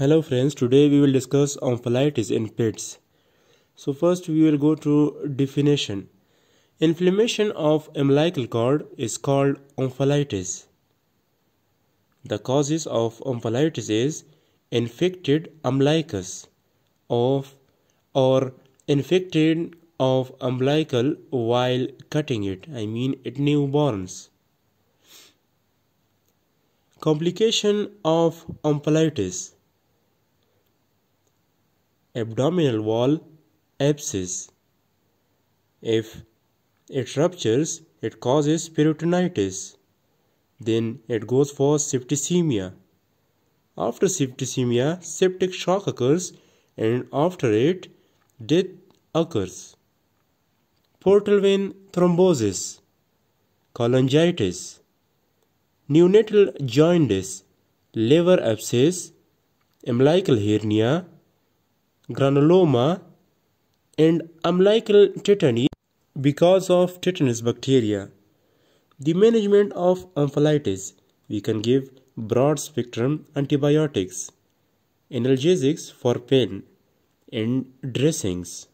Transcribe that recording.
Hello friends, today we will discuss omphalgitis in pets. So first we will go to definition. Inflammation of umbilical cord is called omphalgitis. The causes of omphalgitis is infected umbilicus of or infected of umbilical while cutting it, I mean it newborns. Complication of omphalgitis abdominal wall abscess. If it ruptures, it causes peritonitis. Then it goes for septicemia. After septicemia, septic shock occurs and after it, death occurs. Portal vein thrombosis, cholangitis, neonatal jaundice, liver abscess, umbilical hernia, granuloma, and umbilical tetany because of tetanus bacteria. The management of encephalitis. We can give broad spectrum antibiotics, analgesics for pain, and dressings.